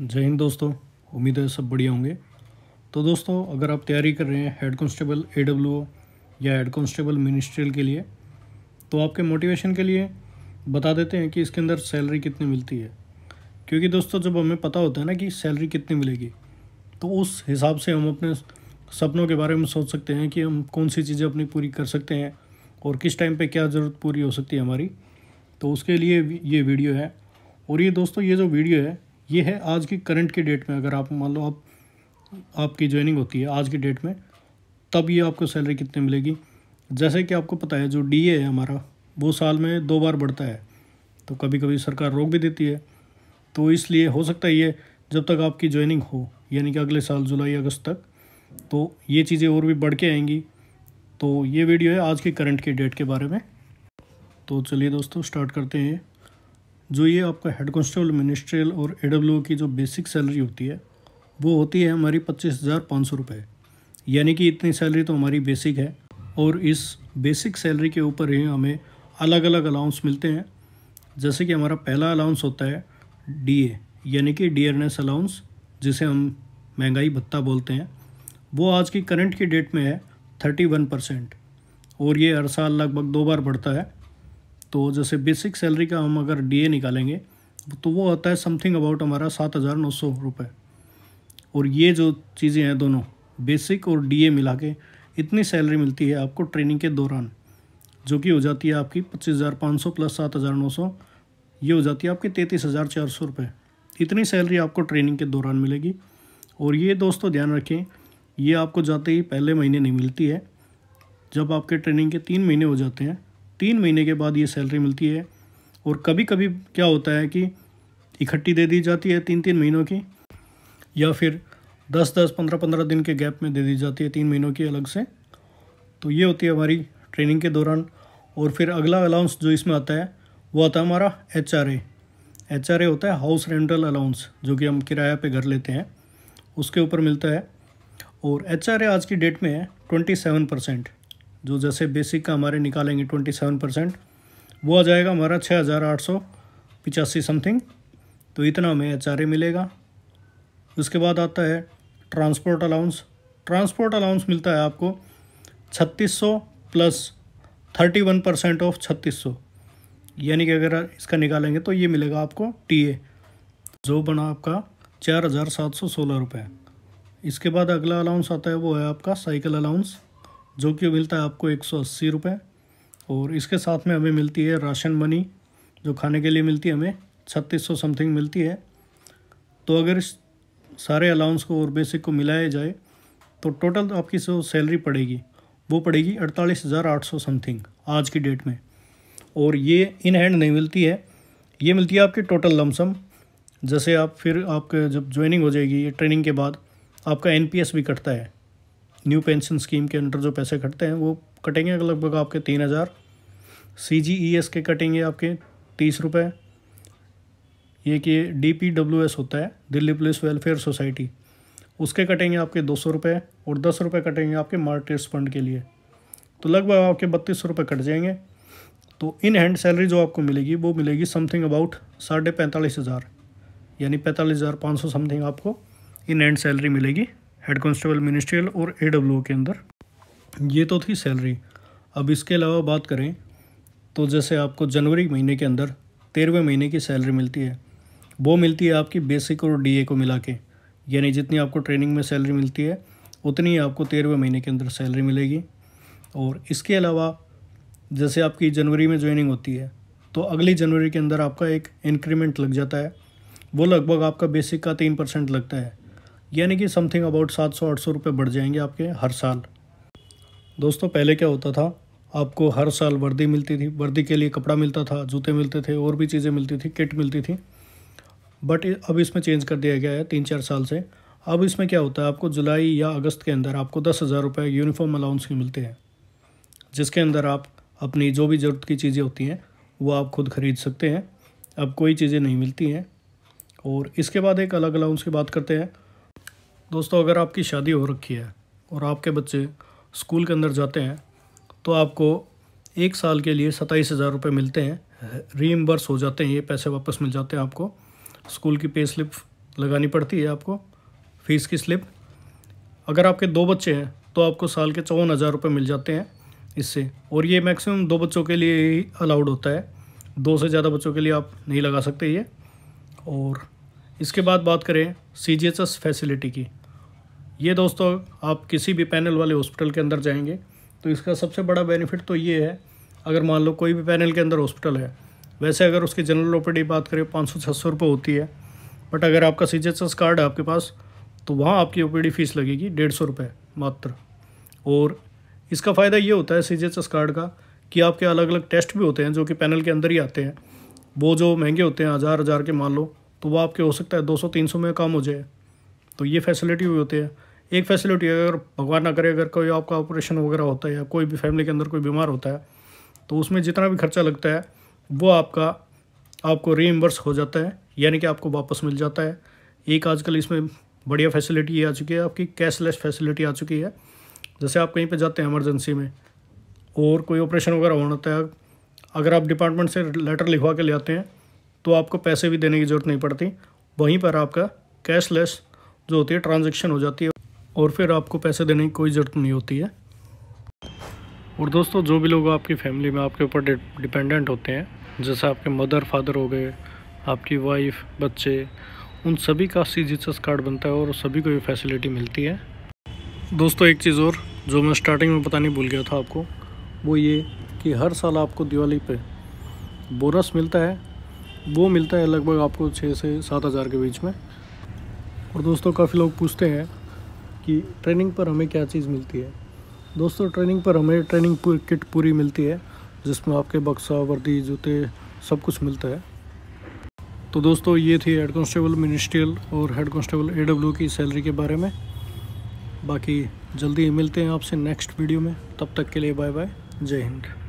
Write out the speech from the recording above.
जय हिंद दोस्तों उम्मीद है सब बढ़िया होंगे तो दोस्तों अगर आप तैयारी कर रहे हैं हेड कांस्टेबल ए या हेड कांस्टेबल मिनिस्ट्रियल के लिए तो आपके मोटिवेशन के लिए बता देते हैं कि इसके अंदर सैलरी कितनी मिलती है क्योंकि दोस्तों जब हमें पता होता है ना कि सैलरी कितनी मिलेगी तो उस हिसाब से हम अपने सपनों के बारे में सोच सकते हैं कि हम कौन सी चीज़ें अपनी पूरी कर सकते हैं और किस टाइम पर क्या ज़रूरत पूरी हो सकती है हमारी तो उसके लिए ये वीडियो है और ये दोस्तों ये जो वीडियो है ये है आज की करंट के डेट में अगर आप मान लो आप आपकी ज्वाइनिंग होती है आज की डेट में तब ये आपको सैलरी कितनी मिलेगी जैसे कि आपको पता है जो डी है हमारा वो साल में दो बार बढ़ता है तो कभी कभी सरकार रोक भी देती है तो इसलिए हो सकता है ये जब तक आपकी ज्वाइनिंग हो यानी कि अगले साल जुलाई अगस्त तक तो ये चीज़ें और भी बढ़ के आएंगी तो ये वीडियो है आज के करंट के डेट के बारे में तो चलिए दोस्तों स्टार्ट करते हैं जो ये आपका हेड कॉन्स्टेबल मिनिस्ट्रियल और ए की जो बेसिक सैलरी होती है वो होती है हमारी पच्चीस हज़ार पाँच सौ रुपये यानी कि इतनी सैलरी तो हमारी बेसिक है और इस बेसिक सैलरी के ऊपर ही हमें अलग अलग अलाउंस मिलते हैं जैसे कि हमारा पहला अलाउंस होता है डी यानी कि डीयरनेस अलाउंस जिसे हम महंगाई भत्ता बोलते हैं वो आज की करंट की डेट में है थर्टी वन परसेंट और ये हर साल लगभग दो बार बढ़ता है तो जैसे बेसिक सैलरी का हम अगर डीए निकालेंगे तो वो आता है समथिंग अबाउट हमारा सात हज़ार नौ सौ रुपये और ये जो चीज़ें हैं दोनों बेसिक और डीए मिला के इतनी सैलरी मिलती है आपको ट्रेनिंग के दौरान जो कि हो जाती है आपकी पच्चीस हज़ार पाँच सौ प्लस सात हज़ार नौ सौ ये हो जाती है आपकी तैंतीस हज़ार चार सौ रुपये इतनी सैलरी आपको ट्रेनिंग के दौरान मिलेगी और ये दोस्तों ध्यान रखें ये आपको जाते ही पहले महीने नहीं मिलती है जब आपके ट्रेनिंग के तीन महीने हो जाते हैं तीन महीने के बाद ये सैलरी मिलती है और कभी कभी क्या होता है कि इकट्ठी दे दी जाती है तीन तीन महीनों की या फिर दस दस पंद्रह पंद्रह दिन के गैप में दे दी जाती है तीन महीनों की अलग से तो ये होती है हमारी ट्रेनिंग के दौरान और फिर अगला अलाउंस जो इसमें आता है वो आता है हमारा H R H R A होता है हाउस रेंटल अलाउंस जो कि हम किराया पे घर लेते हैं उसके ऊपर मिलता है और एच आर ए आज की डेट में है ट्वेंटी सेवन परसेंट जो जैसे बेसिक का हमारे निकालेंगे ट्वेंटी सेवन परसेंट वो आ जाएगा हमारा छः हज़ार आठ सौ पिचासी समथिंग तो इतना हमें एच मिलेगा उसके बाद आता है ट्रांसपोर्ट अलाउंस ट्रांसपोर्ट अलाउंस मिलता है आपको छत्तीस सौ plus thirty one percent of छत्तीस सौ यानी कि अगर इसका निकालेंगे तो ये मिलेगा आपको टी ए जो बना आपका चार हज़ार सात सौ सोलह रुपये इसके बाद अगला अलाउंस आता है वो है आपका साइकिल अलाउंस जो कि मिलता है आपको एक सौ अस्सी रुपये और इसके साथ में हमें मिलती है राशन मनी जो खाने के लिए मिलती है हमें छत्तीस सौ समथिंग मिलती है तो अगर इस सारे अलाउंस को और बेसिक को मिलाया जाए तो टोटल आपकी जो सैलरी पड़ेगी वो पड़ेगी अड़तालीस हज़ार आठ सौ समथिंग आज की डेट में और ये इन हैंड नहीं मिलती है ये मिलती है आपकी टोटल लमसम जैसे आप फिर आपके जब ज्वाइनिंग हो जाएगी ये ट्रेनिंग के बाद आपका एन भी कटता है न्यू पेंशन स्कीम के अंडर जो पैसे कटते हैं वो कटेंगे लगभग आपके तीन हज़ार सी जी ई e एस के कटेंगे आपके तीस रुपये ये कि डी पी डब्ल्यू एस होता है दिल्ली पुलिस वेलफेयर सोसाइटी उसके कटेंगे आपके दो सौ रुपये और दस रुपये कटेंगे आपके मार्टिस फंड के लिए तो लगभग आपके बत्तीस सौ रुपये कट जाएंगे तो इन हैंड सैलरी जो आपको मिलेगी वो मिलेगी समथिंग अबाउट साढ़े पैंतालीस हज़ार यानी पैंतालीस हज़ार पाँच सौ समथिंग आपको इन हैंड सैलरी मिलेगी हेड कॉन्स्टेबल मिनिस्ट्रियल और ए के अंदर ये तो थी सैलरी अब इसके अलावा बात करें तो जैसे आपको जनवरी महीने के अंदर तेरहवें महीने की सैलरी मिलती है वो मिलती है आपकी बेसिक और डीए को मिला के यानी जितनी आपको ट्रेनिंग में सैलरी मिलती है उतनी ही आपको तेरहवें महीने के अंदर सैलरी मिलेगी और इसके अलावा जैसे आपकी जनवरी में ज्वाइनिंग होती है तो अगली जनवरी के अंदर आपका एक इंक्रीमेंट लग जाता है वो लगभग आपका बेसिक का तीन परसेंट लगता है यानी कि समथिंग अबाउट सात सौ आठ सौ रुपये बढ़ जाएंगे आपके हर साल दोस्तों पहले क्या होता था आपको हर साल वर्दी मिलती थी वर्दी के लिए कपड़ा मिलता था जूते मिलते थे और भी चीज़ें मिलती थी किट मिलती थी बट अब इसमें चेंज कर दिया गया है तीन चार साल से अब इसमें क्या होता है आपको जुलाई या अगस्त के अंदर आपको दस हज़ार रुपये यूनिफॉर्म अलाउंस की मिलते हैं जिसके अंदर आप अपनी जो भी ज़रूरत की चीज़ें होती हैं वो आप खुद खरीद सकते हैं अब कोई चीज़ें नहीं मिलती हैं और इसके बाद एक अलग अलाउंस की बात करते हैं दोस्तों अगर आपकी शादी हो रखी है और आपके बच्चे स्कूल के अंदर जाते हैं तो आपको एक साल के लिए सताईस हज़ार रुपये मिलते हैं रीइम्बर्स हो जाते हैं ये पैसे वापस मिल जाते हैं आपको स्कूल की पे स्लिप लगानी पड़ती है आपको फ़ीस की स्लिप अगर आपके दो बच्चे हैं तो आपको साल के चौवन हज़ार रुपये मिल जाते हैं इससे और ये मैक्सिमम दो बच्चों के लिए ही अलाउड होता है दो से ज़्यादा बच्चों के लिए आप नहीं लगा सकते ये और इसके बाद बात करें सी फैसिलिटी की ये दोस्तों आप किसी भी पैनल वाले हॉस्पिटल के अंदर जाएंगे तो इसका सबसे बड़ा बेनिफिट तो ये है अगर मान लो कोई भी पैनल के अंदर हॉस्पिटल है वैसे अगर उसकी जनरल ओपीडी बात करें पाँच सौ छः सौ रुपये होती है बट अगर आपका सी कार्ड है आपके पास तो वहाँ आपकी ओपीडी फ़ीस लगेगी डेढ़ सौ रुपये मात्र और इसका फ़ायदा ये होता है सी कार्ड का कि आपके अलग अलग टेस्ट भी होते हैं जो कि पैनल के अंदर ही आते हैं वो जो महंगे होते हैं हज़ार हज़ार के मान लो तो वह आपके हो सकता है दो सौ तीन सौ में काम हो जाए तो ये फैसिलिटी भी होती है एक फैसिलिटी अगर भगवान ना करे अगर कोई आपका ऑपरेशन वगैरह होता है या कोई भी फैमिली के अंदर कोई बीमार होता है तो उसमें जितना भी खर्चा लगता है वो आपका आपको रीइम्बर्स हो जाता है यानी कि आपको वापस मिल जाता है एक आजकल इसमें बढ़िया फैसिलिटी आ चुकी है आपकी कैशलेस फैसिलिटी आ चुकी है जैसे आप कहीं पर जाते हैं एमरजेंसी में और कोई ऑपरेशन वगैरह होना होता है अगर आप डिपार्टमेंट से लेटर लिखवा के ले आते हैं तो आपको पैसे भी देने की ज़रूरत नहीं पड़ती वहीं पर आपका कैशलेस जो होती है ट्रांजेक्शन हो जाती है और फिर आपको पैसे देने की कोई ज़रूरत नहीं होती है और दोस्तों जो भी लोग आपकी फैमिली में आपके ऊपर डिपेंडेंट होते हैं जैसे आपके मदर फादर हो गए आपकी वाइफ बच्चे उन सभी का सी जी कार्ड बनता है और सभी को ये फैसिलिटी मिलती है दोस्तों एक चीज़ और जो मैं स्टार्टिंग में पता नहीं भूल गया था आपको वो ये कि हर साल आपको दिवाली पे बोनस मिलता है वो मिलता है लगभग आपको छः से सात हज़ार के बीच में और दोस्तों काफ़ी लोग पूछते हैं कि ट्रेनिंग पर हमें क्या चीज़ मिलती है दोस्तों ट्रेनिंग पर हमें ट्रेनिंग पूर, किट पूरी मिलती है जिसमें आपके बक्सा वर्दी जूते सब कुछ मिलता है तो दोस्तों ये थी हेड कॉन्स्टेबल मिनिस्ट्रियल और हेड कॉन्स्टेबल ए की सैलरी के बारे में बाकी जल्दी मिलते हैं आपसे नेक्स्ट वीडियो में तब तक के लिए बाय बाय जय हिंद